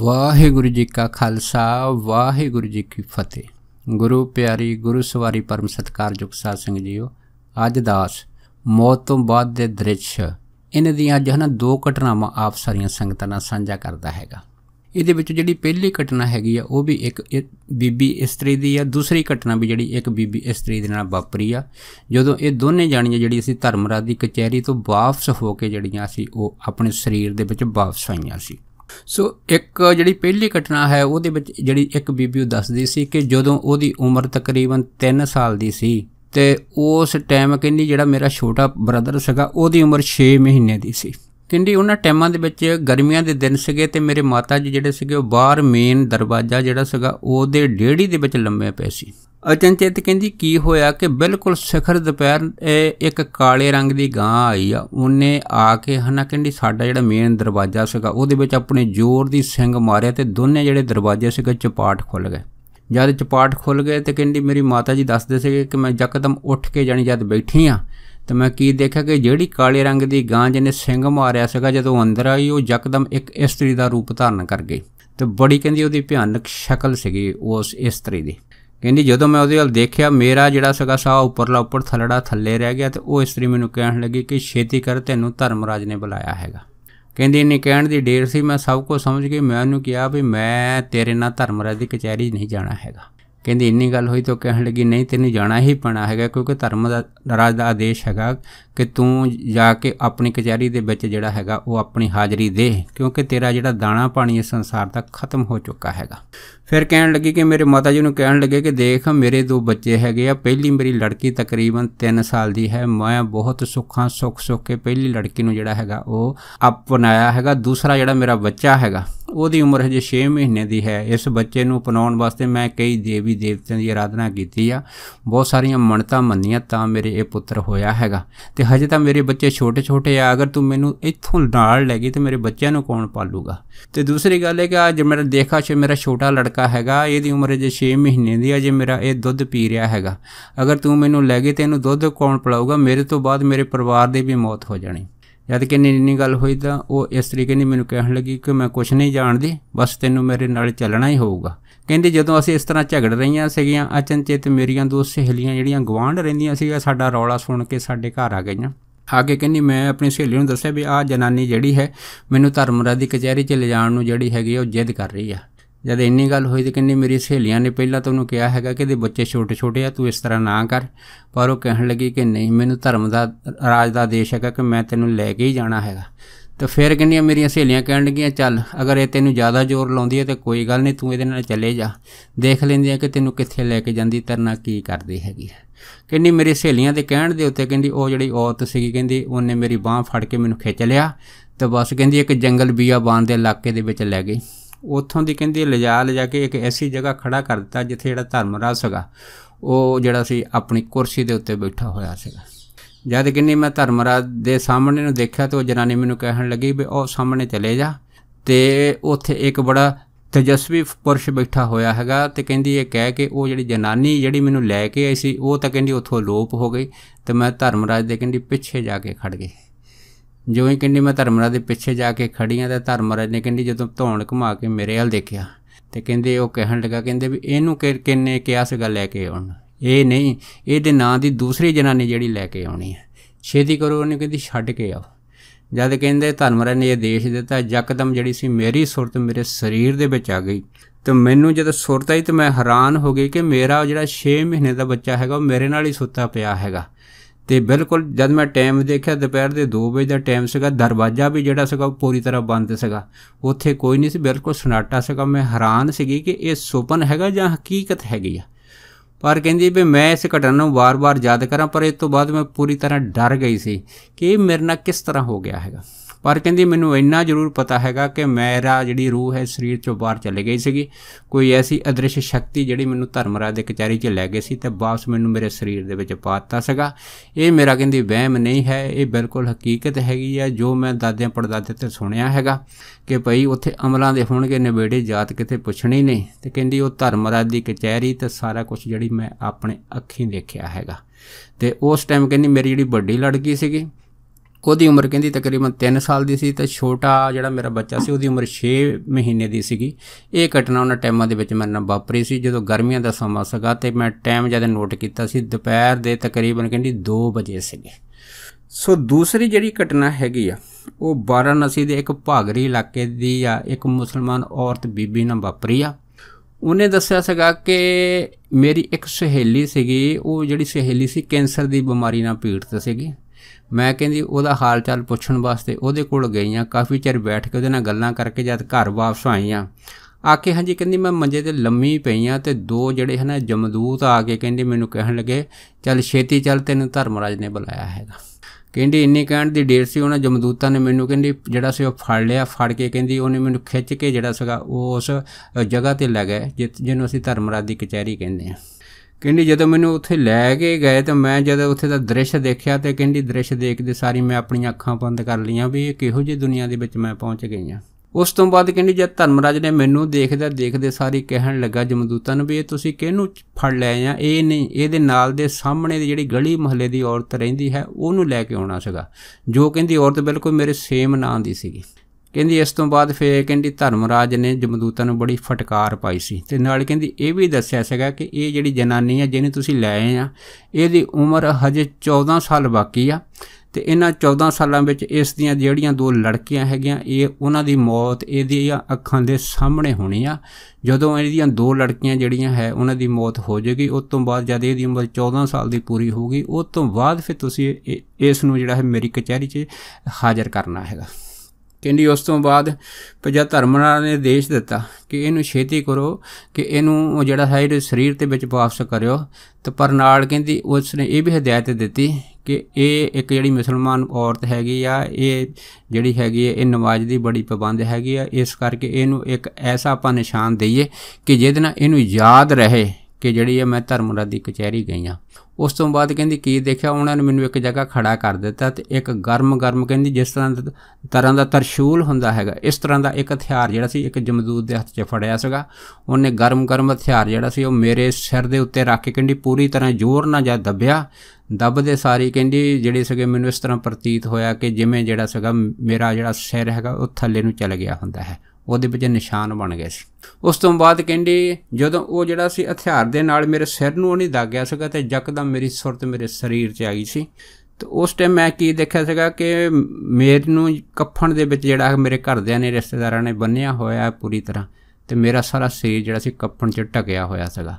ਵਾਹਿਗੁਰੂ ਜੀ ਕਾ ਖਾਲਸਾ ਵਾਹਿਗੁਰੂ ਜੀ ਕੀ ਫਤਿਹ ਗੁਰੂ ਪਿਆਰੀ ਗੁਰੂ ਸਵਾਰੀ ਪਰਮ ਸਤਕਾਰਯੋਗ ਸਾਧ ਸੰਗ ਜੀਓ ਅੱਜ ਦਾਸ ਮੌਤ ਤੋਂ ਬਾਅਦ ਦੇ ਦ੍ਰਿਸ਼ ਇਹਨਾਂ ਦੀਆਂ ਅੱਜ ਹਨ ਦੋ ਘਟਨਾਵਾਂ ਆਪ ਸਾਰੀਆਂ ਸੰਗਤਾਂ ਨਾਲ ਸਾਂਝਾ ਕਰਦਾ ਹੈਗਾ ਇਹਦੇ ਵਿੱਚ ਜਿਹੜੀ ਪਹਿਲੀ ਘਟਨਾ ਹੈਗੀ ਆ ਉਹ ਵੀ ਇੱਕ ਬੀਬੀ ਇਸਤਰੀ ਦੀ ਆ ਦੂਸਰੀ ਘਟਨਾ ਵੀ ਜਿਹੜੀ ਇੱਕ ਬੀਬੀ ਇਸਤਰੀ ਦੇ ਨਾਲ ਵਾਪਰੀ ਆ ਜਦੋਂ ਇਹ ਦੋਨੇ ਜਾਣੀਆਂ ਜਿਹੜੀ ਅਸੀਂ ਧਰਮਰਾਜ ਦੀ ਕਚਹਿਰੀ ਤੋਂ ਵਾਪਸ ਹੋ ਕੇ ਜਿਹੜੀਆਂ ਸੀ ਉਹ ਆਪਣੇ ਸਰੀਰ ਦੇ ਵਿੱਚ ਵਾਪਸ ਆਈਆਂ ਸੀ ਸੋ ਇੱਕ ਜਿਹੜੀ ਪਹਿਲੀ ਘਟਨਾ ਹੈ ਉਹਦੇ ਵਿੱਚ ਜਿਹੜੀ ਇੱਕ ਬੀਬੀ ਦੱਸਦੀ ਸੀ ਕਿ ਜਦੋਂ ਉਹਦੀ ਉਮਰ ਤਕਰੀਬਨ 3 ਸਾਲ ਦੀ ਸੀ ਤੇ ਉਸ ਟਾਈਮ ਕਹਿੰਦੀ ਜਿਹੜਾ ਮੇਰਾ ਛੋਟਾ ਬ੍ਰਦਰ ਸੀਗਾ ਉਹਦੀ ਉਮਰ 6 ਮਹੀਨੇ ਦੀ ਸੀ ਕਹਿੰਦੀ ਉਹਨਾਂ ਟਾਈਮਾਂ ਦੇ ਵਿੱਚ ਗਰਮੀਆਂ ਦੇ ਦਿਨ ਸੀਗੇ ਤੇ ਮੇਰੇ ਮਾਤਾ ਜੀ ਜਿਹੜੇ ਸੀਗੇ ਉਹ ਬਾਹਰ ਮੇਨ ਦਰਵਾਜ਼ਾ ਜਿਹੜਾ ਸੀਗਾ ਉਹਦੇ ਡੇੜੀ ਦੇ ਵਿੱਚ ਲੰਮੇ ਪਏ ਸੀ ਅਚਨਚੇਤ ਕਹਿੰਦੀ ਕੀ ਹੋਇਆ ਕਿ ਬਿਲਕੁਲ ਸਿਖਰ ਦੁਪਹਿਰ ਇੱਕ ਕਾਲੇ ਰੰਗ ਦੀ ਗਾਂ ਆਈ ਆ ਉਹਨੇ ਆ ਕੇ ਹਨਾ ਕਹਿੰਦੀ ਸਾਡਾ ਜਿਹੜਾ ਮੇਨ ਦਰਵਾਜ਼ਾ ਸੀਗਾ ਉਹਦੇ ਵਿੱਚ ਆਪਣੇ ਜ਼ੋਰ ਦੀ ਸਿੰਗ ਮਾਰਿਆ ਤੇ ਦੋਨੇ ਜਿਹੜੇ ਦਰਵਾਜ਼ੇ ਸੀਗੇ ਚਪਾਟ ਖੁੱਲ ਗਏ ਜਦ ਚਪਾਟ ਖੁੱਲ ਗਏ ਤੇ ਕਹਿੰਦੀ ਮੇਰੀ ਮਾਤਾ ਜੀ ਦੱਸਦੇ ਸੀਗੇ ਕਿ ਮੈਂ ਜਕਦਮ ਉੱਠ ਕੇ ਜਾਣੀ ਜਦ ਬੈਠੀ ਆ ਤੇ ਮੈਂ ਕੀ ਦੇਖਿਆ ਕਿ ਜਿਹੜੀ ਕਾਲੇ ਰੰਗ ਦੀ ਗਾਂ ਜਿਹਨੇ ਸਿੰਘ ਮਾਰਿਆ ਸੀਗਾ ਜਦੋਂ ਅੰਦਰ ਆਈ ਉਹ ਜਕਦਮ ਇੱਕ ਇਸਤਰੀ ਦਾ ਰੂਪ ਧਾਰਨ ਕਰ ਗਈ ਤੇ ਬੜੀ ਕਹਿੰਦੀ ਉਹਦੀ ਭਿਆਨਕ ਸ਼ਕਲ ਸੀਗੀ ਉਸ ਇਸਤਰੀ ਦੀ ਕਹਿੰਦੀ ਜਦੋਂ ਮੈਂ ਉਹਦੇ ਵੱਲ ਦੇਖਿਆ ਮੇਰਾ ਜਿਹੜਾ ਸਗਾ ਸਾਹ ਉੱਪਰਲਾ ਉੱਪਰ ਥਲੜਾ ਥੱਲੇ ਰਹਿ ਗਿਆ ਤੇ ਉਹ ਇਸਤਰੀ ਮੈਨੂੰ ਕਹਿਣ ਲੱਗੀ ਕਿ ਛੇਤੀ ਕਰ ਤੈਨੂੰ ਧਰਮਰਾਜ ਨੇ ਬੁਲਾਇਆ ਹੈਗਾ ਕਹਿੰਦੀ ਇਹਨੇ ਕਹਿਣ ਦੀ ਡੇਰ ਸੀ ਮੈਂ ਸਭ ਕੁਝ ਸਮਝ ਗਈ ਮੈਂ ਉਹਨੂੰ ਕਿਹਾ ਵੀ ਮੈਂ ਤੇਰੇ ਨਾਲ ਧਰਮਰਾਜ ਦੀ ਕਚਹਿਰੀ ਨਹੀਂ ਜਾਣਾ ਹੈਗਾ ਕਹਿੰਦੀ ਇੰਨੀ ਗੱਲ ਹੋਈ ਤਾਂ ਕਹਿਣ ਲੱਗੀ ਨਹੀਂ ਤੈਨੂੰ ਜਾਣਾ ਹੀ ਪੈਣਾ ਹੈਗਾ ਕਿਉਂਕਿ ਧਰਮ ਦਾ ਰਾਜ ਦਾ ਆਦੇਸ਼ ਹੈਗਾ ਕਿ ਤੂੰ ਜਾ ਕੇ ਆਪਣੀ ਕਚਹਿਰੀ ਦੇ ਵਿੱਚ ਜਿਹੜਾ ਹੈਗਾ ਉਹ ਆਪਣੀ ਹਾਜ਼ਰੀ ਦੇ ਕਿਉਂਕਿ ਤੇਰਾ ਜਿਹੜਾ ਦਾਣਾ ਪਾਣੀ ਇਸ ਸੰਸਾਰ ਦਾ ਖਤਮ ਹੋ ਚੁੱਕਾ ਹੈਗਾ ਫਿਰ ਕਹਿਣ ਲੱਗੀ ਕਿ ਮੇਰੇ ਮਾਤਾ ਜੀ ਨੂੰ ਕਹਿਣ ਲੱਗੇ ਕਿ ਦੇਖ ਮੇਰੇ ਦੋ ਬੱਚੇ ਹੈਗੇ ਆ ਪਹਿਲੀ ਮੇਰੀ ਲੜਕੀ ਤਕਰੀਬਨ 3 ਸਾਲ ਦੀ ਹੈ ਮੈਂ ਬਹੁਤ ਸੁੱਖਾਂ ਸੁੱਖ ਸੁੱਖ ਕੇ ਪਹਿਲੀ ਲੜਕੀ ਨੂੰ ਜਿਹੜਾ ਹੈਗਾ ਉਹ ਅਪਣਾਇਆ ਹੈਗਾ ਦੂਸਰਾ ਜਿਹੜਾ ਮੇਰਾ ਬੱਚਾ ਹੈਗਾ ਉਹਦੀ ਉਮਰ ਹਜੇ 6 ਮਹੀਨੇ ਦੀ ਹੈ ਇਸ ਬੱਚੇ ਨੂੰ ਪਨਾਉਣ ਵਾਸਤੇ ਮੈਂ ਕਈ ਦੇਵੀ ਦੇਵਤਿਆਂ ਦੀ ਆਰਾਧਨਾ ਕੀਤੀ ਆ ਬਹੁਤ ਸਾਰੀਆਂ ਮੰਨਤਾਂ ਮੰਨੀਆਂ ਤਾਂ ਮੇਰੇ ਇਹ ਪੁੱਤਰ ਹੋਇਆ ਹੈਗਾ ਤੇ ਹਜੇ ਤਾਂ ਮੇਰੇ ਬੱਚੇ ਛੋਟੇ-ਛੋਟੇ ਆ ਅਗਰ ਤੂੰ ਮੈਨੂੰ ਇੱਥੋਂ ਨਾਲ ਲੈ ਗਈ ਤੇ ਮੇਰੇ ਬੱਚਿਆਂ ਨੂੰ ਕੌਣ ਪਾਲੂਗਾ ਤੇ ਦੂਸਰੀ ਗੱਲ ਹੈ ਕਿ ਅੱਜ ਮੇਰਾ ਦੇਖਾ ਛੇ ਮੇਰਾ ਛੋਟਾ ਲੜਕਾ ਹੈਗਾ ਇਹਦੀ ਉਮਰ ਹਜੇ 6 ਮਹੀਨੇ ਦੀ ਜੇ ਮੇਰਾ ਇਹ ਦੁੱਧ ਪੀ ਰਿਹਾ ਹੈਗਾ ਅਗਰ ਤੂੰ ਮੈਨੂੰ ਲੈ ਗਈ ਤੇ ਇਹਨੂੰ ਦੁੱਧ ਕੌਣ ਪਿਲਾਊਗਾ ਮੇਰੇ ਤੋਂ ਬਾਅਦ ਮੇਰੇ ਪਰਿਵਾਰ ਦੀ ਵੀ ਮੌਤ ਹੋ ਜਾਣੀ ਜਦ ਕਿ ਨਹੀਂ ਗੱਲ ਹੋਈ ਤਾਂ ਉਹ ਇਸ ਤਰੀਕੇ ਨਹੀਂ ਮੈਨੂੰ ਕਹਿਣ ਲੱਗੀ ਕਿ ਮੈਂ ਕੁਝ ਨਹੀਂ ਜਾਣਦੀ ਬਸ ਤੈਨੂੰ ਮੇਰੇ ਨਾਲ ਚੱਲਣਾ ਹੀ ਹੋਊਗਾ ਕਹਿੰਦੇ ਜਦੋਂ ਅਸੀਂ ਇਸ ਤਰ੍ਹਾਂ ਝਗੜ ਰਹੀਆਂ ਸੀਗੀਆਂ ਅਚਨਚੇਤ ਮੇਰੀਆਂ ਦੋ ਸਹੇਲੀਆਂ ਜਿਹੜੀਆਂ ਗਵਾਂਢ ਰਹਿੰਦੀਆਂ ਸੀਗਾ ਸਾਡਾ ਰੌਲਾ ਸੁਣ ਕੇ ਸਾਡੇ ਘਰ ਆ ਗਈਆਂ ਆ ਕੇ ਕਹਿੰਦੀ ਮੈਂ ਆਪਣੀ ਸਹੇਲੀ ਨੂੰ ਦੱਸਿਆ ਵੀ ਆਹ ਜਨਾਨੀ ਜਿਹੜੀ ਹੈ ਮੈਨੂੰ ਧਰਮਰਾਜ ਦੀ ਕਚਹਿਰੀ 'ਚ ਲਿਜਾਣ ਨੂੰ ਜਿਹੜੀ ਹੈਗੀ ਉਹ ਜਿੱਦ ਕਰ ਰਹੀ ਆ ਜਦ ਇੰਨੀ ਗੱਲ ਹੋਈ ਤੇ ਕਹਿੰਦੀ ਮੇਰੀ ਸਹੇਲੀਆਂ ਨੇ ਪਹਿਲਾਂ ਤਾਂ ਉਹਨੂੰ ਕਿਹਾ ਹੈਗਾ ਕਿ ਇਹਦੇ ਬੱਚੇ ਛੋਟੇ ਛੋਟੇ ਆ ਤੂੰ ਇਸ ਤਰ੍ਹਾਂ ਨਾ ਕਰ ਪਰ ਉਹ ਕਹਿਣ ਲੱਗੀ ਕਿ ਨਹੀਂ ਮੈਨੂੰ ਧਰਮ ਦਾ ਰਾਜ ਦਾ ਦੇਸ਼ ਹੈਗਾ ਕਿ ਮੈਂ ਤੈਨੂੰ ਲੈ ਕੇ ਹੀ ਜਾਣਾ ਹੈਗਾ ਤਾਂ ਫਿਰ ਕਹਿੰਦੀਆਂ ਮੇਰੀਆਂ ਸਹੇਲੀਆਂ ਕਹਿਣ ਲੱਗੀਆਂ ਚੱਲ ਅਗਰ ਇਹ ਤੈਨੂੰ ਜ਼ਿਆਦਾ ਜ਼ੋਰ ਲਾਉਂਦੀ ਹੈ ਤੇ ਕੋਈ ਗੱਲ ਨਹੀਂ ਤੂੰ ਇਹਦੇ ਨਾਲ ਚਲੇ ਜਾ ਦੇਖ ਆ ਕਿ ਤੈਨੂੰ ਕਿੱਥੇ ਲੈ ਕੇ ਜਾਂਦੀ ਤਰਨਾ ਕੀ ਕਰਦੀ ਹੈਗੀ ਕਹਿੰਦੀ ਮੇਰੀ ਸਹੇਲੀਆਂ ਦੇ ਕਹਿਣ ਦੇ ਉੱਤੇ ਕਹਿੰਦੀ ਉਹ ਜਿਹੜੀ ਔਰਤ ਸੀਗੀ ਕਹਿੰਦੀ ਉਹਨੇ ਮੇਰੀ ਬਾਹ ਫੜ ਕੇ ਮੈਨੂੰ ਖਿੱਚ ਲਿਆ ਤੇ ਬਸ ਕਹਿੰਦੀ ਇੱਕ ਜੰਗਲ ਬੀਆਬਾਨ ਦੇ ਇਲਾਕੇ ਦੇ ਵਿੱਚ ਲੈ ਗਈ ਉੱਥੋਂ ਦੀ ਕਹਿੰਦੀ ਲਿਜਾ ਲਿਜਾ ਕੇ ਇੱਕ ਐਸੀ ਜਗ੍ਹਾ ਖੜਾ ਕਰ ਦਿੱਤਾ ਜਿੱਥੇ ਜਿਹੜਾ ਧਰਮਰਾਜ ਸੀਗਾ ਉਹ ਜਿਹੜਾ ਸੀ ਆਪਣੀ ਕੁਰਸੀ ਦੇ ਉੱਤੇ ਬੈਠਾ ਹੋਇਆ ਸੀਗਾ ਜਦ ਕਿੰਨੀ ਮੈਂ ਧਰਮਰਾਜ ਦੇ ਸਾਹਮਣੇ ਨੂੰ ਦੇਖਿਆ ਤਾਂ ਉਹ ਜਨਾਨੀ ਮੈਨੂੰ ਕਹਿਣ ਲੱਗੀ ਵੀ ਉਹ ਸਾਹਮਣੇ ਚਲੇ ਜਾ ਤੇ ਉੱਥੇ ਇੱਕ ਬੜਾ ਤੇਜਸਵੀ ਪੁਰਸ਼ ਬੈਠਾ ਹੋਇਆ ਹੈਗਾ ਤੇ ਕਹਿੰਦੀ ਇਹ ਕਹਿ ਕੇ ਉਹ ਜਿਹੜੀ ਜਨਾਨੀ ਜਿਹੜੀ ਮੈਨੂੰ ਲੈ ਕੇ ਆਈ ਸੀ ਉਹ ਤਾਂ ਕਹਿੰਦੀ ਉੱਥੋਂ ਲੋਪ ਹੋ ਗਈ ਤੇ ਮੈਂ ਧਰਮਰਾਜ ਦੇ ਕਹਿੰਦੀ ਪਿੱਛੇ ਜਾ ਕੇ ਖੜ ਗਈ ਜਿਉਂ ਹੀ ਕਿੰਨੀ ਮੈਂ ਧਰਮਰਾਜ ਦੇ ਪਿੱਛੇ ਜਾ ਕੇ ਖੜੀਆਂ ਤਾਂ ਧਰਮਰਾਜ ਨੇ ਕਹਿੰਦੀ ਜਦੋਂ ਧੌਣ ਘੁਮਾ ਕੇ ਮੇਰੇ ਵੱਲ ਦੇਖਿਆ ਤੇ ਕਹਿੰਦੇ ਉਹ ਕਹਿਣ ਲੱਗਾ ਕਹਿੰਦੇ ਵੀ ਇਹਨੂੰ ਕਿੰਨੇ ਕਿਹਾ ਗੱਲ ਲੈ ਕੇ ਆਉਣ ਇਹ ਨਹੀਂ ਇਹਦੇ ਨਾਂ ਦੀ ਦੂਸਰੀ ਜਨਾਨੀ ਜਿਹੜੀ ਲੈ ਕੇ ਆਉਣੀ ਹੈ ਛੇਤੀ ਕਰੋ ਉਹਨੇ ਕਹਿੰਦੀ ਛੱਡ ਕੇ ਆਓ ਜਦ ਕਹਿੰਦੇ ਧਰਮਰਾਜ ਨੇ ਇਹ ਦੇਸ਼ ਦਿੱਤਾ ਯਕਦਮ ਜਿਹੜੀ ਸੀ ਮੇਰੀ ਸੁਰਤ ਮੇਰੇ ਸਰੀਰ ਦੇ ਵਿੱਚ ਆ ਗਈ ਤੇ ਮੈਨੂੰ ਜਦ ਸੁਰਤ ਆਈ ਤੇ ਮੈਂ ਹੈਰਾਨ ਹੋ ਗਈ ਕਿ ਮੇਰਾ ਜਿਹੜਾ 6 ਮਹੀਨੇ ਦਾ ਬੱਚਾ ਹੈਗਾ ਉਹ ਮੇਰੇ ਨਾਲ ਹੀ ਸੁੱਤਾ ਪਿਆ ਹੈਗਾ ਤੇ ਬਿਲਕੁਲ ਜਦ ਮੈਂ ਟਾਈਮ ਦੇਖਿਆ ਦੁਪਹਿਰ ਦੇ 2 ਵਜੇ ਦਾ ਟਾਈਮ ਸੀਗਾ ਦਰਵਾਜ਼ਾ ਵੀ ਜਿਹੜਾ ਸੀਗਾ ਉਹ ਪੂਰੀ ਤਰ੍ਹਾਂ ਬੰਦ ਸੀਗਾ ਉੱਥੇ ਕੋਈ ਨਹੀਂ ਸੀ ਬਿਲਕੁਲ ਸਨਾਟਾ ਸੀਗਾ ਮੈਂ ਹੈਰਾਨ ਸੀਗੀ ਕਿ ਇਹ ਸੁਪਨ ਹੈਗਾ ਜਾਂ ਹਕੀਕਤ ਹੈਗੀ ਆ ਪਰ ਕਹਿੰਦੀ ਵੀ ਮੈਂ ਇਸ ਘਟਨਾ ਨੂੰ ਵਾਰ-ਵਾਰ ਯਾਦ ਕਰਾਂ ਪਰ ਇਸ ਤੋਂ ਬਾਅਦ ਮੈਂ ਪੂਰੀ ਤਰ੍ਹਾਂ ਡਰ ਗਈ ਸੀ ਕਿ ਇਹ ਮੇਰੇ ਨਾਲ ਕਿਸ ਤਰ੍ਹਾਂ ਹੋ ਗਿਆ ਹੈਗਾ ਪਰ ਕਹਿੰਦੀ ਮੈਨੂੰ ਇੰਨਾ ਜ਼ਰੂਰ ਪਤਾ ਹੈਗਾ ਕਿ ਮੇਰਾ ਜਿਹੜੀ ਰੂਹ ਹੈ ਸਰੀਰ ਚੋਂ ਬਾਹਰ ਚਲੇ ਗਈ ਸੀਗੀ ਕੋਈ ਐਸੀ ਅਦ੍ਰਿਸ਼ ਸ਼ਕਤੀ ਜਿਹੜੀ ਮੈਨੂੰ ਧਰਮਰਾਜ ਦੇ ਕਚਹਿਰੀ 'ਚ ਲੈ ਗਈ ਸੀ ਤੇ ਵਾਪਸ ਮੈਨੂੰ ਮੇਰੇ ਸਰੀਰ ਦੇ ਵਿੱਚ ਪਾਤਾ ਸੀਗਾ ਇਹ ਮੇਰਾ ਕਹਿੰਦੀ ਵਹਿਮ ਨਹੀਂ ਹੈ ਇਹ ਬਿਲਕੁਲ ਹਕੀਕਤ ਹੈਗੀ ਆ ਜੋ ਮੈਂ ਦਾਦਿਆਂ ਪੜਦਾਦਿਆਂ ਤੇ ਸੁਣਿਆ ਹੈਗਾ ਕਿ ਭਈ ਉੱਥੇ ਅਮਲਾਂ ਦੇ ਹੋਣਗੇ ਨਵੇੜੇ ਜਾਤ ਕਿਤੇ ਪੁੱਛਣੀ ਨਹੀਂ ਤੇ ਕਹਿੰਦੀ ਉਹ ਧਰਮਰਾਜ ਦੀ ਕਚਹਿਰੀ ਤੇ ਸਾਰਾ ਕੁਝ ਜਿਹੜੀ ਮੈਂ ਆਪਣੇ ਅੱਖੀਂ ਦੇਖਿਆ ਹੈਗਾ ਤੇ ਉਸ ਟਾਈਮ ਕਹਿੰਦੀ ਮੇਰੀ ਜਿਹੜੀ ਵੱਡੀ ਲੜਕੀ ਸੀਗੀ ਉਹਦੀ ਉਮਰ ਕਹਿੰਦੀ ਤਕਰੀਬਨ 3 ਸਾਲ ਦੀ ਸੀ ਤੇ ਛੋਟਾ ਜਿਹੜਾ ਮੇਰਾ ਬੱਚਾ ਸੀ ਉਹਦੀ ਉਮਰ 6 ਮਹੀਨੇ ਦੀ ਸੀਗੀ ਇਹ ਘਟਨਾ ਉਹਨਾਂ ਟਾਈਮਾਂ ਦੇ ਵਿੱਚ ਮੇਰੇ ਨਾਲ ਵਾਪਰੀ ਸੀ ਜਦੋਂ ਗਰਮੀਆਂ ਦਾ ਸਮਾਂ ਸੀਗਾ ਤੇ ਮੈਂ ਟਾਈਮ ਜਦ ਨੋਟ ਕੀਤਾ ਸੀ ਦੁਪਹਿਰ ਦੇ ਤਕਰੀਬਨ ਕਹਿੰਦੀ 2 ਵਜੇ ਸੀਗੇ ਸੋ ਦੂਸਰੀ ਜਿਹੜੀ ਘਟਨਾ ਹੈਗੀ ਆ ਉਹ ਬਾਰਾਨਸੀ ਦੇ ਇੱਕ ਭਾਗਰੀ ਇਲਾਕੇ ਦੀ ਆ ਇੱਕ ਮੁਸਲਮਾਨ ਔਰਤ ਬੀਬੀ ਨਾਲ ਵਾਪਰੀ ਆ ਉਹਨੇ ਦੱਸਿਆ ਸੀਗਾ ਕਿ ਮੇਰੀ ਇੱਕ ਸਹੇਲੀ ਸੀਗੀ ਉਹ ਜਿਹੜੀ ਸਹੇਲੀ ਸੀ ਕੈਂਸਰ ਦੀ ਬਿਮਾਰੀ ਨਾਲ ਪੀੜਤ ਸੀਗੀ ਮੈਂ ਕਹਿੰਦੀ ਉਹਦਾ ਹਾਲ ਚਾਲ ਪੁੱਛਣ ਵਾਸਤੇ ਉਹਦੇ ਕੋਲ ਗਈਆਂ ਕਾਫੀ ਚਿਰ ਬੈਠ ਕੇ ਉਹਦੇ ਨਾਲ ਗੱਲਾਂ ਕਰਕੇ ਜਦ ਘਰ ਵਾਪਸ ਆਈਆਂ ਆ ਕੇ ਹਾਂਜੀ ਕਹਿੰਦੀ ਮੈਂ ਮੰਜੇ ਤੇ ਲੰਮੀ ਪਈ ਆ ਤੇ ਦੋ ਜਿਹੜੇ ਹਨ ਜਮਦੂਤ ਆ ਕੇ ਕਹਿੰਦੇ ਮੈਨੂੰ ਕਹਿਣ ਲੱਗੇ ਚੱਲ ਛੇਤੀ ਚੱਲ ਤੈਨੂੰ ਧਰਮਰਾਜ ਨੇ ਬੁਲਾਇਆ ਹੈਗਾ ਕਹਿੰਦੀ ਇੰਨੀ ਕਹਿਣ ਦੀ ਡੇਰ ਸੀ ਉਹਨਾਂ ਜਮਦੂਤਾਂ ਨੇ ਮੈਨੂੰ ਕਹਿੰਦੀ ਜਿਹੜਾ ਸੀ ਉਹ ਫੜ ਲਿਆ ਫੜ ਕੇ ਕਹਿੰਦੀ ਉਹਨੇ ਮੈਨੂੰ ਖਿੱਚ ਕੇ ਜਿਹੜਾ ਸੀਗਾ ਉਸ ਜਗ੍ਹਾ ਤੇ ਲੈ ਗਏ ਜਿਹਨੂੰ ਅਸੀਂ ਧਰਮਰਾਜ ਦੀ ਕਚਹਿਰੀ ਕਹਿੰਦੇ ਆ ਕਹਿੰਦੀ ਜਦੋਂ ਮੈਨੂੰ ਉੱਥੇ ਲੈ ਕੇ ਗਏ ਤਾਂ ਮੈਂ ਜਦੋਂ ਉੱਥੇ ਦਾ ਦ੍ਰਿਸ਼ ਦੇਖਿਆ ਤੇ ਕਹਿੰਦੀ ਦ੍ਰਿਸ਼ ਦੇਖਦੇ ਸਾਰੀ ਮੈਂ ਆਪਣੀਆਂ ਅੱਖਾਂ ਬੰਦ ਕਰ ਲਈਆਂ ਵੀ ਇਹ ਕਿਹੋ ਜਿਹੀ ਦੁਨੀਆ ਦੇ ਵਿੱਚ ਮੈਂ ਪਹੁੰਚ ਗਈ ਆ ਉਸ ਤੋਂ ਬਾਅਦ ਕਹਿੰਦੀ ਜਦ ਧਰਮਰਾਜ ਨੇ ਮੈਨੂੰ ਦੇਖਦਾ ਦੇਖਦੇ ਸਾਰੀ ਕਹਿਣ ਲੱਗਾ ਜਮਦੂਤਾਂ ਨੂੰ ਵੀ ਇਹ ਤੁਸੀਂ ਕਿਹਨੂੰ ਫੜ ਲਏ ਆ ਇਹ ਨਹੀਂ ਇਹਦੇ ਨਾਲ ਦੇ ਸਾਹਮਣੇ ਦੀ ਜਿਹੜੀ ਗਲੀ ਮਹੱਲੇ ਦੀ ਔਰਤ ਰਹਿੰਦੀ ਹੈ ਉਹਨੂੰ ਲੈ ਕੇ ਆਉਣਾ ਸੀਗਾ ਜੋ ਕਹਿੰਦੀ ਔਰਤ ਬਿਲਕੁਲ ਮੇਰੇ ਸੇਮ ਨਾਂ ਦੀ ਸੀਗੀ ਕਹਿੰਦੀ ਇਸ ਤੋਂ ਬਾਅਦ ਫੇਰ ਕਹਿੰਦੀ ਧਰਮਰਾਜ ਨੇ ਜਮਦੂਤਾਂ ਨੂੰ ਬੜੀ ਫਟਕਾਰ ਪਾਈ ਸੀ ਤੇ ਨਾਲ ਕਹਿੰਦੀ ਇਹ ਵੀ ਦੱਸਿਆ ਸੀਗਾ ਕਿ ਇਹ ਜਿਹੜੀ ਜਨਾਨੀ ਆ ਜਿਹਨੇ ਤੁਸੀਂ ਲਏ ਆ ਇਹਦੀ ਉਮਰ ਹਜੇ 14 ਸਾਲ ਬਾਕੀ ਆ ਤੇ ਇਹਨਾਂ 14 ਸਾਲਾਂ ਵਿੱਚ ਇਸ ਦੀਆਂ ਜਿਹੜੀਆਂ ਦੋ ਲੜਕੀਆਂ ਹੈਗੀਆਂ ਇਹ ਉਹਨਾਂ ਦੀ ਮੌਤ ਇਹਦੀਆਂ ਅੱਖਾਂ ਦੇ ਸਾਹਮਣੇ ਹੋਣੀ ਆ ਜਦੋਂ ਇਹਦੀਆਂ ਦੋ ਲੜਕੀਆਂ ਜਿਹੜੀਆਂ ਹੈ ਉਹਨਾਂ ਦੀ ਮੌਤ ਹੋ ਜਾਏਗੀ ਉਸ ਤੋਂ ਬਾਅਦ ਜਦ ਇਹਦੀ ਉਮਰ 14 ਸਾਲ ਦੀ ਪੂਰੀ ਹੋਊਗੀ ਉਸ ਤੋਂ ਬਾਅਦ ਫਿਰ ਤੁਸੀਂ ਇਸ ਨੂੰ ਜਿਹੜਾ ਹੈ ਮੇਰੀ ਕਚਹਿਰੀ 'ਚ ਹਾਜ਼ਰ ਕਰਨਾ ਹੈਗਾ ਕਹਿੰਦੀ ਉਸ ਤੋਂ ਬਾਅਦ ਪ੍ਰਜਾ ਧਰਮਨਾ ਨੇ ਦੇਸ਼ ਦਿੱਤਾ ਕਿ ਇਹਨੂੰ ਛੇਤੀ ਕਰੋ ਕਿ ਇਹਨੂੰ ਜਿਹੜਾ ਹੈ ਇਹਦੇ ਸਰੀਰ ਤੇ ਵਿੱਚ ਵਾਪਸ ਕਰਿਓ ਤੇ ਪਰ ਨਾਲ ਕਹਿੰਦੀ ਉਸ ਨੇ ਇਹ ਵੀ ਹਦਾਇਤ ਦਿੱਤੀ ਕਿ ਇਹ ਇੱਕ ਜਿਹੜੀ ਮੁਸਲਮਾਨ ਔਰਤ ਹੈਗੀ ਆ ਇਹ ਜਿਹੜੀ ਹੈਗੀ ਇਹ ਨਮਾਜ਼ ਦੀ ਬੜੀ ਪਾਬੰਦ ਹੈਗੀ ਆ ਇਸ ਕਰਕੇ ਇਹਨੂੰ ਇੱਕ ਐਸਾ ਆਪਾਂ ਨਿਸ਼ਾਨ ਦਈਏ ਕਿ ਜਿਹਦੇ ਨਾਲ ਇਹਨੂੰ ਯਾਦ ਰਹੇ ਕਿ ਜਿਹੜੀ ਆ ਮੈਂ ਧਰਮਰਾਜ ਦੀ ਕਚਹਿਰੀ ਗਈ ਆ ਉਸ ਤੋਂ ਬਾਅਦ ਕਹਿੰਦੀ ਕੀ ਦੇਖਿਆ ਉਹਨਾਂ ਨੇ ਮੈਨੂੰ ਇੱਕ ਜਗ੍ਹਾ ਖੜਾ ਕਰ ਦਿੱਤਾ ਤੇ ਇੱਕ ਗਰਮ-ਗਰਮ ਕਹਿੰਦੀ ਜਿਸ ਤਰ੍ਹਾਂ ਤਰ੍ਹਾਂ ਦਾ ਤਰਸ਼ੂਲ ਹੁੰਦਾ ਹੈਗਾ ਇਸ ਤਰ੍ਹਾਂ ਦਾ ਇੱਕ ਹਥਿਆਰ ਜਿਹੜਾ ਸੀ ਇੱਕ ਜਮਦੂਦ ਦੇ ਹੱਥ 'ਚ ਫੜਿਆ ਸੀਗਾ ਉਹਨੇ ਗਰਮ-ਗਰਮ ਹਥਿਆਰ ਜਿਹੜਾ ਸੀ ਉਹ ਮੇਰੇ ਸਿਰ ਦੇ ਉੱਤੇ ਰੱਖ ਕੇ ਕਹਿੰਦੀ ਪੂਰੀ ਤਰ੍ਹਾਂ ਜ਼ੋਰ ਨਾਲ ਜਾਂ ਦੱਬਿਆ ਦੱਬਦੇ ਸਾਰੀ ਕਹਿੰਦੀ ਜਿਹੜੇ ਸੀਗੇ ਮੈਨੂੰ ਇਸ ਤਰ੍ਹਾਂ ਪ੍ਰਤੀਤ ਹੋਇਆ ਕਿ ਜਿਵੇਂ ਜਿਹੜਾ ਸੀਗਾ ਮੇਰਾ ਜਿਹੜਾ ਸਿਰ ਹੈਗਾ ਉਹ ਥੱਲੇ ਨੂੰ ਚਲ ਗਿਆ ਹੁੰਦਾ ਹੈ ਉਹਦੇ ਵਿੱਚ ਨਿਸ਼ਾਨ ਬਣ ਗਏ ਸੀ ਉਸ ਤੋਂ ਬਾਅਦ ਕਹਿੰਦੇ ਜਦੋਂ ਉਹ ਜਿਹੜਾ ਸੀ ਹਥਿਆਰ ਦੇ ਨਾਲ ਮੇਰੇ ਸਿਰ ਨੂੰ ਉਹਨੇ ਦਾਗਿਆ ਸੀਗਾ ਤੇ ਜਕਦਮ ਮੇਰੀ ਸੁਰਤ ਮੇਰੇ ਸਰੀਰ 'ਚ ਆ ਗਈ ਸੀ ਤੇ ਉਸ ਟਾਈਮ ਮੈਂ ਕੀ ਦੇਖਿਆ ਸੀਗਾ ਕਿ ਮੇਰ ਨੂੰ ਕਫਨ ਦੇ ਵਿੱਚ ਜਿਹੜਾ ਮੇਰੇ ਘਰਦਿਆਂ ਨੇ ਰਿਸ਼ਤੇਦਾਰਾਂ ਨੇ ਬੰਨਿਆ ਹੋਇਆ ਪੂਰੀ ਤਰ੍ਹਾਂ ਤੇ ਮੇਰਾ ਸਾਰਾ ਸਰੀਰ ਜਿਹੜਾ ਸੀ ਕਫਨ 'ਚ ਟਕਿਆ ਹੋਇਆ ਸੀਗਾ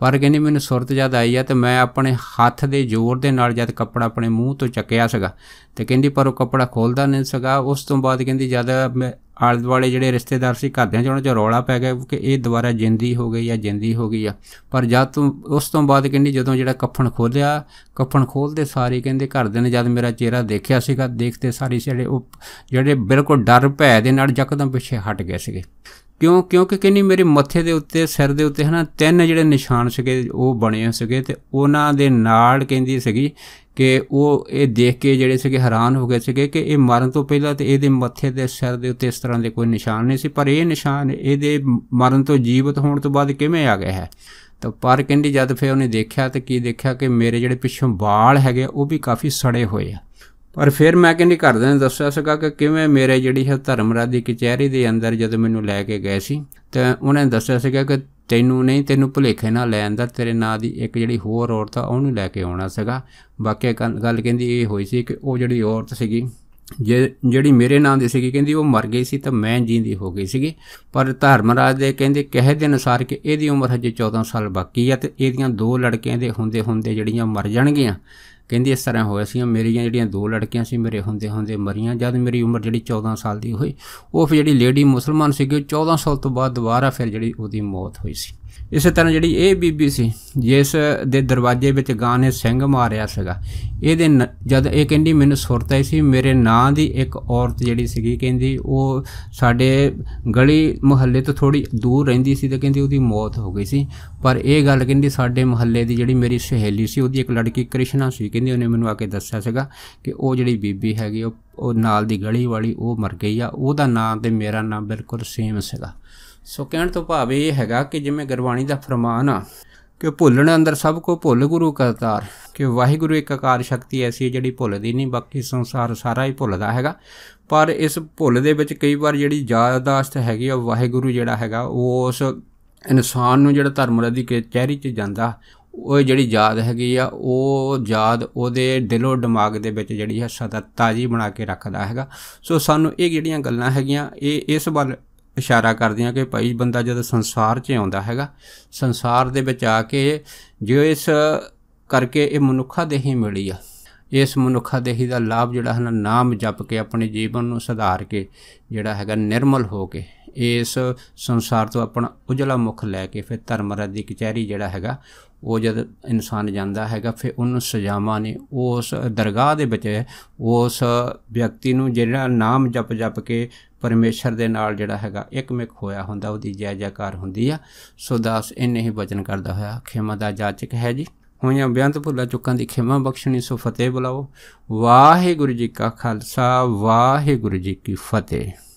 ਪਰ ਕਹਿੰਦੀ ਮੈਨੂੰ ਸੁਰਤ ਜਦ ਆਈ ਆ ਤੇ ਮੈਂ ਆਪਣੇ ਹੱਥ ਦੇ ਜ਼ੋਰ ਦੇ ਨਾਲ ਜਦ ਕੱਪੜਾ ਆਪਣੇ ਮੂੰਹ ਤੋਂ ਚੱਕਿਆ ਸੀਗਾ ਤੇ ਕਹਿੰਦੀ ਪਰ ਉਹ ਕੱਪੜਾ ਖੋਲਦਾ ਨਹੀਂ ਸੀਗਾ ਉਸ ਤੋਂ ਬਾਅਦ ਕਹਿੰਦੀ ਜਦ ਆਲੇ ਦੁਆਲੇ ਜਿਹੜੇ ਰਿਸ਼ਤੇਦਾਰ ਸੀ ਘਰਦਿਆਂ ਚ ਉਹਨਾਂ ਚ ਰੌਲਾ ਪੈ ਗਿਆ ਕਿ ਇਹ ਦੁਬਾਰਾ ਜਿੰਦੀ ਹੋ ਗਈ ਆ ਜਿੰਦੀ ਹੋ ਗਈ ਆ ਪਰ ਜਦ ਤੋਂ ਉਸ ਤੋਂ ਬਾਅਦ ਕਹਿੰਦੀ ਜਦੋਂ ਜਿਹੜਾ ਕਫਨ ਖੋਲਿਆ ਕਫਨ ਖੋਲਦੇ ਸਾਰੇ ਕਹਿੰਦੇ ਘਰਦਿਆਂ ਨੇ ਜਦ ਮੇਰਾ ਚਿਹਰਾ ਦੇਖਿਆ ਸੀਗਾ ਦੇਖਤੇ ਸਾਰੇ ਜਿਹੜੇ ਉਹ ਜਿਹੜੇ ਬਿਲਕੁਲ ਡਰ ਭੈ ਦੇ ਨਾਲ ਜਕਦਮ ਪਿੱਛੇ ਹਟ ਗਏ ਸੀਗੇ ਕਿਉਂ ਕਿਉਂਕਿ ਕਿੰਨੀ ਮੇਰੇ ਮੱਥੇ ਦੇ ਉੱਤੇ ਸਿਰ ਦੇ ਉੱਤੇ ਹਨਾ ਤਿੰਨ ਜਿਹੜੇ ਨਿਸ਼ਾਨ ਸੀਗੇ ਉਹ ਬਣੇ ਸੀਗੇ ਤੇ ਉਹਨਾਂ ਦੇ ਨਾਲ ਕਹਿੰਦੀ ਸੀਗੀ ਕਿ ਉਹ ਇਹ ਦੇਖ ਕੇ ਜਿਹੜੇ ਸੀਗੇ ਹੈਰਾਨ ਹੋ ਗਏ ਸੀਗੇ ਕਿ ਇਹ ਮਰਨ ਤੋਂ ਪਹਿਲਾਂ ਤੇ ਇਹਦੇ ਮੱਥੇ ਦੇ ਸਿਰ ਦੇ ਉੱਤੇ ਇਸ ਤਰ੍ਹਾਂ ਦੇ ਕੋਈ ਨਿਸ਼ਾਨ ਨਹੀਂ ਸੀ ਪਰ ਇਹ ਨਿਸ਼ਾਨ ਇਹਦੇ ਮਰਨ ਤੋਂ ਜੀਵਤ ਹੋਣ ਤੋਂ ਬਾਅਦ ਕਿਵੇਂ ਆ ਗਿਆ ਹੈ ਤਾਂ ਪਰ ਕਹਿੰਦੀ ਜਦ ਫਿਰ ਉਹਨੇ ਦੇਖਿਆ ਤੇ ਕੀ ਦੇਖਿਆ ਕਿ ਮੇਰੇ ਜਿਹੜੇ ਪਿੱਛੋਂ ਵਾਲ ਹੈਗੇ ਉਹ ਵੀ ਕਾਫੀ ਸੜੇ ਹੋਏ ਆ ਪਰ ਫਿਰ ਮੈਂ ਕਹਿੰਦੀ ਘਰਦਿਆਂ ਨੇ ਦੱਸਿਆ ਸੀਗਾ ਕਿ ਕਿਵੇਂ ਮੇਰੇ ਜਿਹੜੀ ਹੈ ਧਰਮਰਾਜ ਦੀ ਕਚਹਿਰੀ ਦੇ ਅੰਦਰ ਜਦੋਂ ਮੈਨੂੰ ਲੈ ਕੇ ਗਏ ਸੀ ਤੇ ਉਹਨੇ ਦੱਸਿਆ ਸੀਗਾ ਕਿ ਤੈਨੂੰ ਨਹੀਂ ਤੈਨੂੰ ਭੁਲੇਖੇ ਨਾਲ ਲੈ ਆਂਦਾ ਤੇਰੇ ਨਾਂ ਦੀ ਇੱਕ ਜਿਹੜੀ ਹੋਰ ਔਰਤ ਆ ਉਹਨੂੰ ਲੈ ਕੇ ਆਉਣਾ ਸੀਗਾ ਬਾਕੀ ਗੱਲ ਕਹਿੰਦੀ ਇਹ ਹੋਈ ਸੀ ਕਿ ਉਹ ਜਿਹੜੀ ਔਰਤ ਸੀਗੀ ਜਿਹੜੀ ਮੇਰੇ ਨਾਂ ਦੀ ਸੀਗੀ ਕਹਿੰਦੀ ਉਹ ਮਰ ਗਈ ਸੀ ਤਾਂ ਮੈਂ ਜਿੰਦੀ ਹੋ ਗਈ ਸੀਗੀ ਪਰ ਧਰਮਰਾਜ ਦੇ ਕਹਿੰਦੇ ਕਹੇ ਦੇ ਅਨੁਸਾਰ ਕਿ ਇਹਦੀ ਉਮਰ ਹਜੇ 14 ਸਾਲ ਬਾਕੀ ਆ ਤੇ ਇਹਦੀਆਂ ਦੋ ਲੜਕੀਆਂ ਦੇ ਹੁੰਦੇ ਹੁੰਦੇ ਜਿਹੜੀਆਂ ਮਰ ਜਾਣਗੀਆਂ ਕਹਿੰਦੀ ਇਸ ਤਰ੍ਹਾਂ ਹੋਇਆ ਸੀ ਮੇਰੀਆਂ ਜਿਹੜੀਆਂ ਦੋ ਲੜਕੀਆਂ ਸੀ ਮੇਰੇ ਹੁੰਦੇ ਹੁੰਦੇ ਮਰੀਆਂ ਜਦ ਮੇਰੀ ਉਮਰ ਜਿਹੜੀ 14 ਸਾਲ ਦੀ ਹੋਈ ਉਹ ਫਿਰ ਜਿਹੜੀ ਲੇਡੀ ਮੁਸਲਮਾਨ ਸੀ ਕਿ 14 ਸਾਲ ਤੋਂ ਬਾਅਦ ਦੁਬਾਰਾ ਫਿਰ ਜਿਹੜੀ ਉਹਦੀ ਮੌਤ ਹੋਈ ਸੀ ਇਸੇ ਤਰ੍ਹਾਂ ਜਿਹੜੀ ਇਹ ਬੀਬੀ ਸੀ ਜਿਸ ਦੇ ਦਰਵਾਜ਼ੇ ਵਿੱਚ ਗਾਂ ਨੇ ਸਿੰਘ ਮਾਰਿਆ ਸੀਗਾ ਇਹਦੇ ਜਦ ਇਹ ਕਹਿੰਦੀ ਮੈਨੂੰ ਸੁਰਤ ਆਈ ਸੀ ਮੇਰੇ ਨਾਂ ਦੀ ਇੱਕ ਔਰਤ ਜਿਹੜੀ ਸੀਗੀ ਕਹਿੰਦੀ ਉਹ ਸਾਡੇ ਗਲੀ ਮੁਹੱਲੇ ਤੋਂ ਥੋੜੀ ਦੂਰ ਰਹਿੰਦੀ ਸੀ ਤੇ ਕਹਿੰਦੀ ਉਹਦੀ ਮੌਤ ਹੋ ਗਈ ਸੀ ਪਰ ਇਹ ਗੱਲ ਕਹਿੰਦੀ ਸਾਡੇ ਮੁਹੱਲੇ ਦੀ ਜਿਹੜੀ ਮੇਰੀ ਸਹੇਲੀ ਸੀ ਉਹਦੀ ਇੱਕ ਲੜਕੀ ਕ੍ਰਿਸ਼ਨਾ ਸੀ ਕਹਿੰਦੀ ਉਹਨੇ ਮੈਨੂੰ ਆ ਕੇ ਦੱਸਿਆ ਸੀਗਾ ਕਿ ਉਹ ਜਿਹੜੀ ਬੀਬੀ ਹੈਗੀ ਉਹ ਉਹ ਨਾਲ ਦੀ ਗਲੀ ਵਾਲੀ ਉਹ ਮਰ ਗਈ ਆ ਉਹਦਾ ਨਾਂ ਤੇ ਮੇਰਾ ਨਾਂ ਬਿਲਕੁਲ ਸੇਮ ਸੀਗਾ ਸੋ ਕਹਿਣ ਤੋਂ ਭਾਵ ਇਹ ਹੈਗਾ ਕਿ ਜਿਵੇਂ ਗੁਰਬਾਣੀ ਦਾ ਫਰਮਾਨ ਆ ਕਿ ਭੁੱਲਣ ਅੰਦਰ ਸਭ ਕੋ ਭੁੱਲ ਗੁਰੂ ਕਰਤਾਰ ਕਿ ਵਾਹਿਗੁਰੂ ਇੱਕ ਆਕਾਰ ਸ਼ਕਤੀ ਐਸੀ ਹੈ ਜਿਹੜੀ ਭੁੱਲਦੀ ਨਹੀਂ ਬਾਕੀ ਸੰਸਾਰ ਸਾਰਾ ਹੀ ਭੁੱਲਦਾ ਹੈਗਾ ਪਰ ਇਸ ਭੁੱਲ ਦੇ ਵਿੱਚ ਕਈ ਵਾਰ ਜਿਹੜੀ ਯਾਦਾਸ਼ਤ ਹੈਗੀ ਆ ਵਾਹਿਗੁਰੂ ਜਿਹੜਾ ਹੈਗਾ ਉਸ ਇਨਸਾਨ ਨੂੰ ਜਿਹੜਾ ਧਰਮ ਦੀ ਚਿਹਰੀ 'ਚ ਜਾਂਦਾ ਉਹ ਜਿਹੜੀ ਯਾਦ ਹੈਗੀ ਆ ਉਹ ਯਾਦ ਉਹਦੇ ਦਿਲੋਂ ਦਿਮਾਗ ਦੇ ਵਿੱਚ ਜਿਹੜੀ ਹੈ ਸਦਾ ਤਾਜ਼ੀ ਬਣਾ ਕੇ ਰੱਖਦਾ ਹੈਗਾ ਸੋ ਸਾਨੂੰ ਇਹ ਜਿਹੜੀਆਂ ਗੱਲਾਂ ਹੈਗੀਆਂ ਇਹ ਇਸ ਵੱਲ ਇਸ਼ਾਰਾ ਕਰਦੀਆਂ ਕਿ ਭਾਈ ਬੰਦਾ ਜਦ ਸੰਸਾਰ 'ਚ ਆਉਂਦਾ ਹੈਗਾ ਸੰਸਾਰ ਦੇ ਵਿੱਚ ਆ ਕੇ ਜੋ ਇਸ ਕਰਕੇ ਇਹ ਮਨੁੱਖਾ ਦੇਹੀ ਮਿਲੀ ਆ ਇਸ ਮਨੁੱਖਾ ਦੇਹੀ ਦਾ ਲਾਭ ਜਿਹੜਾ ਹੈ ਨਾਮ ਜਪ ਕੇ ਆਪਣੇ ਜੀਵਨ ਨੂੰ ਸੁਧਾਰ ਕੇ ਜਿਹੜਾ ਹੈਗਾ ਨਿਰਮਲ ਹੋ ਕੇ ਇਸ ਸੰਸਾਰ ਤੋਂ ਆਪਣਾ ਉਜਲਾ ਮੁਖ ਲੈ ਕੇ ਫਿਰ ਧਰਮ ਰਤ ਦੀ ਕਚਹਿਰੀ ਜਿਹੜਾ ਹੈਗਾ ਉਹ ਜਦ ਇਨਸਾਨ ਜਾਂਦਾ ਹੈਗਾ ਫਿਰ ਉਹਨੂੰ ਸਜ਼ਾਵਾਂ ਨੇ ਉਸ ਦਰਗਾਹ ਦੇ ਵਿੱਚ ਉਸ ਵਿਅਕਤੀ ਨੂੰ ਜਿਹੜਾ ਨਾਮ ਜਪ ਜਪ ਕੇ ਪਰਮੇਸ਼ਰ ਦੇ ਨਾਲ ਜਿਹੜਾ ਹੈਗਾ ਇੱਕਮਿਕ ਹੋਇਆ ਹੁੰਦਾ ਉਹਦੀ ਜੈ ਜੈਕਾਰ ਹੁੰਦੀ ਆ ਸੋ ਦਾਸ ਇੰਨੇ ਹੀ ਵਚਨ ਕਰਦਾ ਹੋਇਆ ਖਿਮਾ ਦਾ ਜਾਚਕ ਹੈ ਜੀ ਹੋਈਆਂ ਬਿਆੰਤ ਭੁੱਲਾ ਚੁੱਕਾਂ ਦੀ ਖਿਮਾ ਬਖਸ਼ਣੀ ਸੋ ਫਤਿਹ ਬੁਲਾਓ ਵਾਹਿਗੁਰੂ ਜੀ ਕਾ ਖਾਲਸਾ ਵਾਹਿਗੁਰੂ ਜੀ ਕੀ ਫਤਿਹ